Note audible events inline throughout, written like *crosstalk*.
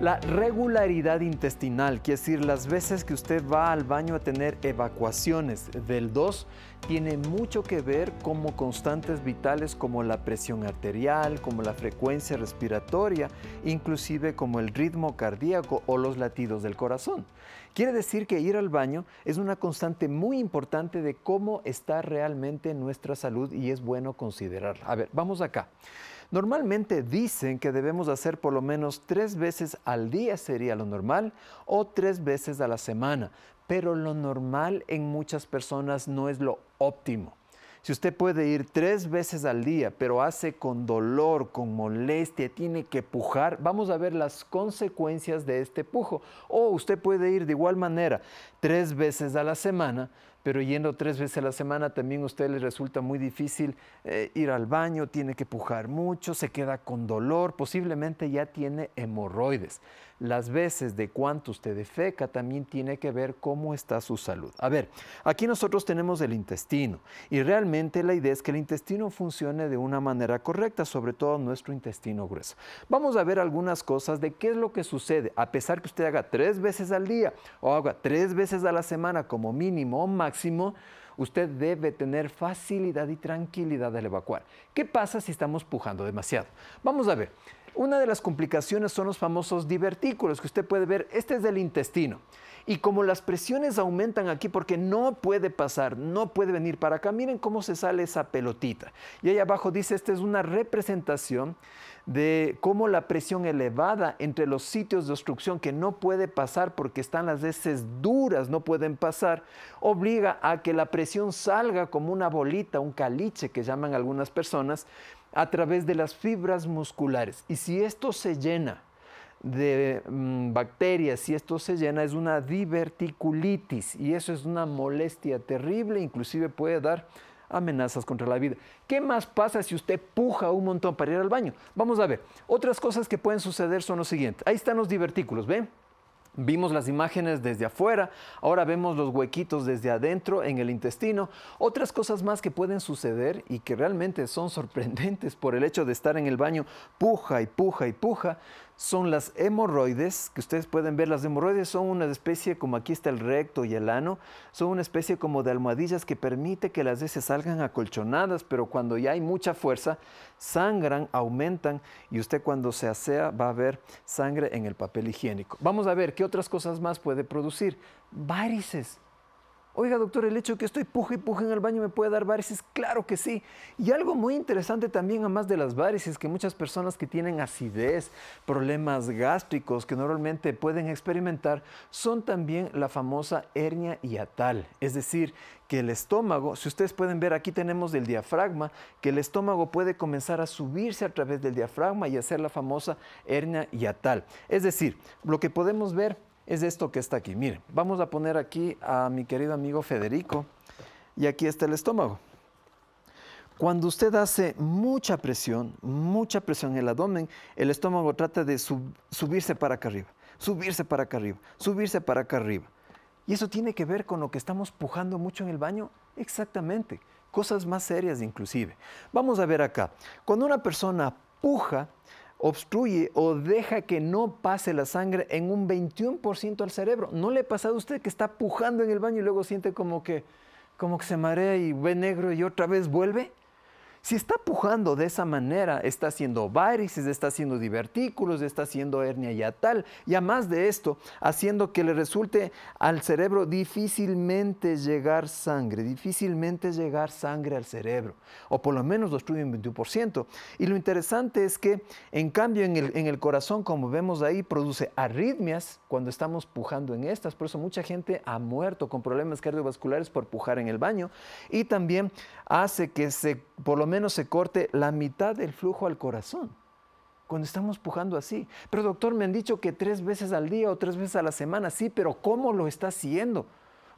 La regularidad intestinal, quiere decir las veces que usted va al baño a tener evacuaciones del 2, tiene mucho que ver como constantes vitales como la presión arterial, como la frecuencia respiratoria, inclusive como el ritmo cardíaco o los latidos del corazón. Quiere decir que ir al baño es una constante muy importante de cómo está realmente nuestra salud y es bueno considerarla. A ver, vamos acá. Normalmente dicen que debemos hacer por lo menos tres veces al día sería lo normal o tres veces a la semana, pero lo normal en muchas personas no es lo óptimo. Si usted puede ir tres veces al día, pero hace con dolor, con molestia, tiene que pujar, vamos a ver las consecuencias de este pujo. O usted puede ir de igual manera tres veces a la semana, pero yendo tres veces a la semana también a usted le resulta muy difícil eh, ir al baño, tiene que pujar mucho, se queda con dolor, posiblemente ya tiene hemorroides. Las veces de cuánto usted defeca también tiene que ver cómo está su salud. A ver, aquí nosotros tenemos el intestino y realmente la idea es que el intestino funcione de una manera correcta, sobre todo nuestro intestino grueso. Vamos a ver algunas cosas de qué es lo que sucede, a pesar que usted haga tres veces al día o haga tres veces a la semana como mínimo o máximo, usted debe tener facilidad y tranquilidad al evacuar. ¿Qué pasa si estamos pujando demasiado? Vamos a ver. Una de las complicaciones son los famosos divertículos que usted puede ver. Este es del intestino. Y como las presiones aumentan aquí porque no puede pasar, no puede venir para acá, miren cómo se sale esa pelotita. Y ahí abajo dice, esta es una representación de cómo la presión elevada entre los sitios de obstrucción que no puede pasar porque están las heces duras, no pueden pasar, obliga a que la presión salga como una bolita, un caliche que llaman algunas personas, a través de las fibras musculares. Y si esto se llena, de mm, bacterias y esto se llena es una diverticulitis y eso es una molestia terrible, inclusive puede dar amenazas contra la vida. ¿Qué más pasa si usted puja un montón para ir al baño? Vamos a ver, otras cosas que pueden suceder son lo siguientes. Ahí están los divertículos, ¿ven? Vimos las imágenes desde afuera, ahora vemos los huequitos desde adentro en el intestino. Otras cosas más que pueden suceder y que realmente son *laughs* sorprendentes por el hecho de estar en el baño puja y puja y puja son las hemorroides, que ustedes pueden ver, las hemorroides son una especie, como aquí está el recto y el ano, son una especie como de almohadillas que permite que las heces salgan acolchonadas, pero cuando ya hay mucha fuerza, sangran, aumentan y usted cuando se asea va a ver sangre en el papel higiénico. Vamos a ver qué otras cosas más puede producir. Varices, Oiga, doctor, el hecho de que estoy puje y puja en el baño me puede dar varices, claro que sí. Y algo muy interesante también, además de las varices, que muchas personas que tienen acidez, problemas gástricos que normalmente pueden experimentar, son también la famosa hernia hiatal. Es decir, que el estómago, si ustedes pueden ver aquí tenemos el diafragma, que el estómago puede comenzar a subirse a través del diafragma y hacer la famosa hernia hiatal. Es decir, lo que podemos ver es esto que está aquí. Miren, vamos a poner aquí a mi querido amigo Federico y aquí está el estómago. Cuando usted hace mucha presión, mucha presión en el abdomen, el estómago trata de subirse para acá arriba, subirse para acá arriba, subirse para acá arriba. Y eso tiene que ver con lo que estamos pujando mucho en el baño, exactamente. Cosas más serias inclusive. Vamos a ver acá. Cuando una persona puja, obstruye o deja que no pase la sangre en un 21% al cerebro. ¿No le ha pasado a usted que está pujando en el baño y luego siente como que, como que se marea y ve negro y otra vez vuelve? Si está pujando de esa manera, está haciendo varices, está haciendo divertículos, está haciendo hernia yatal, y a de esto, haciendo que le resulte al cerebro difícilmente llegar sangre, difícilmente llegar sangre al cerebro, o por lo menos lo un 21%. Y lo interesante es que, en cambio, en el, en el corazón, como vemos ahí, produce arritmias cuando estamos pujando en estas, por eso mucha gente ha muerto con problemas cardiovasculares por pujar en el baño, y también hace que se, por lo menos se corte la mitad del flujo al corazón cuando estamos pujando así. Pero doctor, me han dicho que tres veces al día o tres veces a la semana, sí, pero ¿cómo lo está haciendo?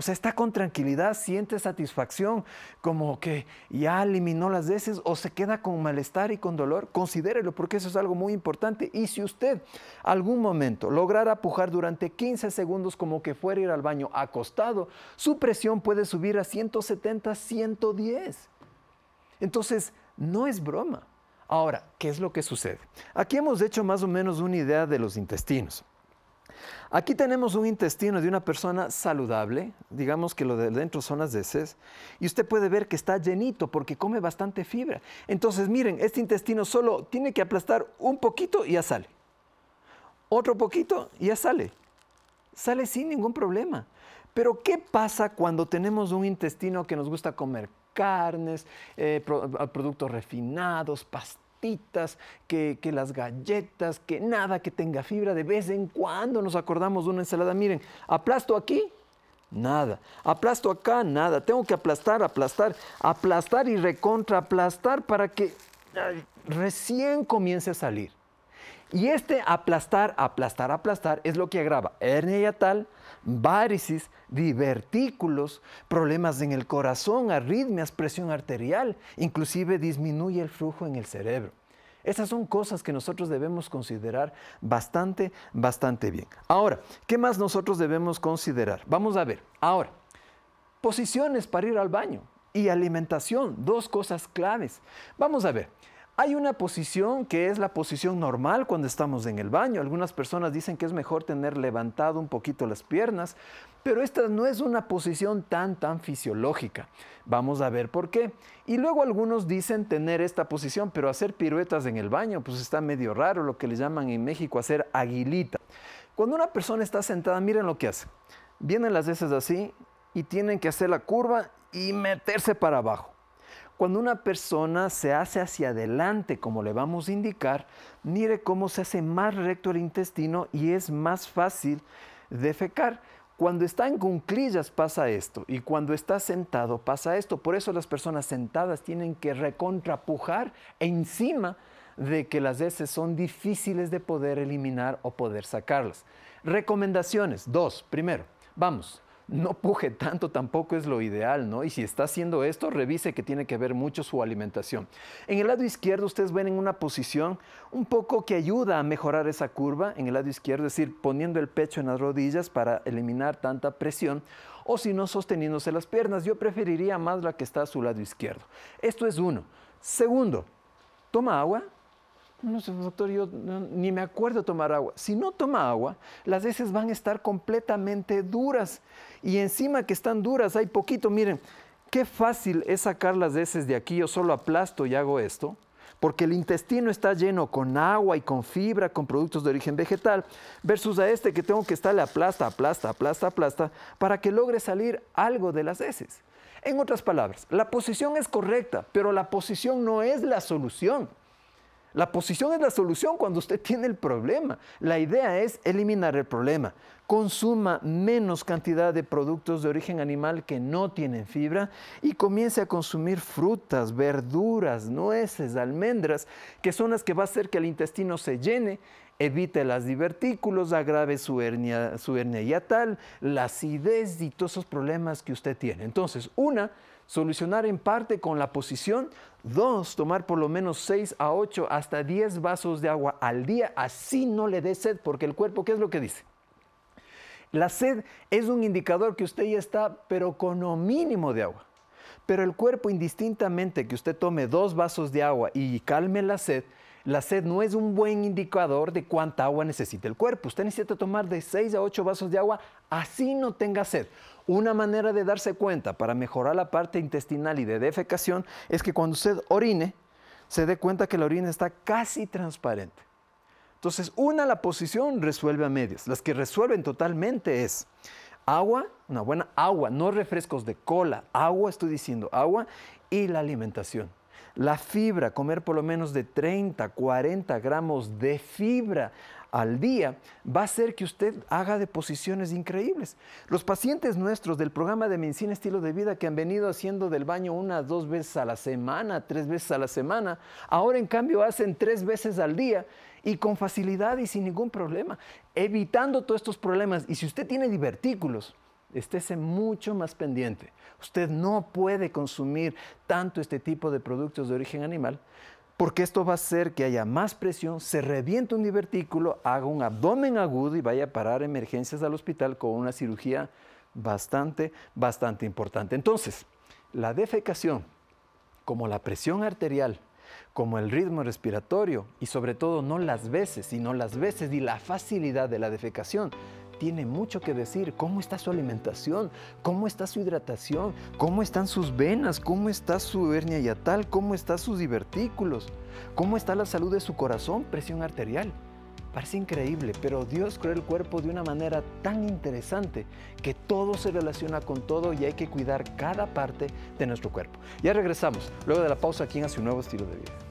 O sea, está con tranquilidad, siente satisfacción, como que ya eliminó las veces o se queda con malestar y con dolor. Considérelo porque eso es algo muy importante. Y si usted algún momento lograra pujar durante 15 segundos como que fuera a ir al baño acostado, su presión puede subir a 170, 110. Entonces, no es broma. Ahora, ¿qué es lo que sucede? Aquí hemos hecho más o menos una idea de los intestinos. Aquí tenemos un intestino de una persona saludable, digamos que lo de dentro son las heces, y usted puede ver que está llenito porque come bastante fibra. Entonces, miren, este intestino solo tiene que aplastar un poquito y ya sale. Otro poquito y ya sale. Sale sin ningún problema. Pero ¿qué pasa cuando tenemos un intestino que nos gusta comer carnes, eh, productos refinados, pastas? que, las galletas, que nada que tenga fibra. De vez en cuando nos acordamos de una ensalada. Miren, aplasto aquí, nada. Aplasto acá, nada. Tengo que aplastar, aplastar, aplastar y recontra aplastar para que recién comience a salir. Y este aplastar, aplastar, aplastar es lo que agrava hernia tal, varices, divertículos, problemas en el corazón, arritmias, presión arterial, inclusive disminuye el flujo en el cerebro. Esas son cosas que nosotros debemos considerar bastante, bastante bien. Ahora, ¿qué más nosotros debemos considerar? Vamos a ver. Ahora, posiciones para ir al baño y alimentación, dos cosas claves. Vamos a ver. Hay una posición que es la posición normal cuando estamos en el baño. Algunas personas dicen que es mejor tener levantado un poquito las piernas, pero esta no es una posición tan, tan fisiológica. Vamos a ver por qué. Y luego algunos dicen tener esta posición, pero hacer piruetas en el baño, pues está medio raro, lo que le llaman en México hacer aguilita. Cuando una persona está sentada, miren lo que hace. Vienen las veces así y tienen que hacer la curva y meterse para abajo. Cuando una persona se hace hacia adelante, como le vamos a indicar, mire cómo se hace más recto el intestino y es más fácil defecar. Cuando está en cunclillas pasa esto y cuando está sentado pasa esto. Por eso las personas sentadas tienen que recontrapujar encima de que las heces son difíciles de poder eliminar o poder sacarlas. Recomendaciones. Dos. Primero, vamos, no puje tanto tampoco es lo ideal, ¿no? Y si está haciendo esto, revise que tiene que ver mucho su alimentación. En el lado izquierdo ustedes ven en una posición un poco que ayuda a mejorar esa curva, en el lado izquierdo, es decir, poniendo el pecho en las rodillas para eliminar tanta presión o si no sosteniéndose las piernas. Yo preferiría más la que está a su lado izquierdo. Esto es uno. Segundo, toma agua, no sé, doctor, yo ni me acuerdo tomar agua. Si no toma agua, las heces van a estar completamente duras. Y encima que están duras, hay poquito. Miren, qué fácil es sacar las heces de aquí. Yo solo aplasto y hago esto. Porque el intestino está lleno con agua y con fibra, con productos de origen vegetal, versus a este que tengo que estarle aplasta, aplasta, aplasta, aplasta, para que logre salir algo de las heces. En otras palabras, la posición es correcta, pero la posición no es la solución. La posición es la solución cuando usted tiene el problema. La idea es eliminar el problema. Consuma menos cantidad de productos de origen animal que no tienen fibra y comience a consumir frutas, verduras, nueces, almendras, que son las que va a hacer que el intestino se llene. Evite las divertículos, agrave su hernia, su hernia la acidez y todos esos problemas que usted tiene. Entonces, una, solucionar en parte con la posición. Dos, tomar por lo menos 6 a 8 hasta 10 vasos de agua al día. Así no le dé sed, porque el cuerpo, ¿qué es lo que dice? La sed es un indicador que usted ya está, pero con lo mínimo de agua. Pero el cuerpo, indistintamente que usted tome dos vasos de agua y calme la sed, la sed no es un buen indicador de cuánta agua necesita el cuerpo. Usted necesita tomar de 6 a 8 vasos de agua, así no tenga sed. Una manera de darse cuenta para mejorar la parte intestinal y de defecación es que cuando usted orine, se dé cuenta que la orina está casi transparente. Entonces, una la posición resuelve a medias. Las que resuelven totalmente es agua, una buena agua, no refrescos de cola, agua, estoy diciendo agua, y la alimentación. La fibra, comer por lo menos de 30, 40 gramos de fibra al día, va a hacer que usted haga deposiciones increíbles. Los pacientes nuestros del programa de medicina estilo de vida que han venido haciendo del baño una, dos veces a la semana, tres veces a la semana, ahora en cambio hacen tres veces al día y con facilidad y sin ningún problema, evitando todos estos problemas. Y si usted tiene divertículos, estése mucho más pendiente. Usted no puede consumir tanto este tipo de productos de origen animal porque esto va a hacer que haya más presión, se reviente un divertículo, haga un abdomen agudo y vaya a parar emergencias al hospital con una cirugía bastante, bastante importante. Entonces, la defecación, como la presión arterial, como el ritmo respiratorio y sobre todo no las veces, sino las veces y la facilidad de la defecación tiene mucho que decir. ¿Cómo está su alimentación? ¿Cómo está su hidratación? ¿Cómo están sus venas? ¿Cómo está su hernia yatal? ¿Cómo están sus divertículos? ¿Cómo está la salud de su corazón? Presión arterial. Parece increíble, pero Dios creó el cuerpo de una manera tan interesante que todo se relaciona con todo y hay que cuidar cada parte de nuestro cuerpo. Ya regresamos, luego de la pausa aquí en Hacia un Nuevo Estilo de Vida.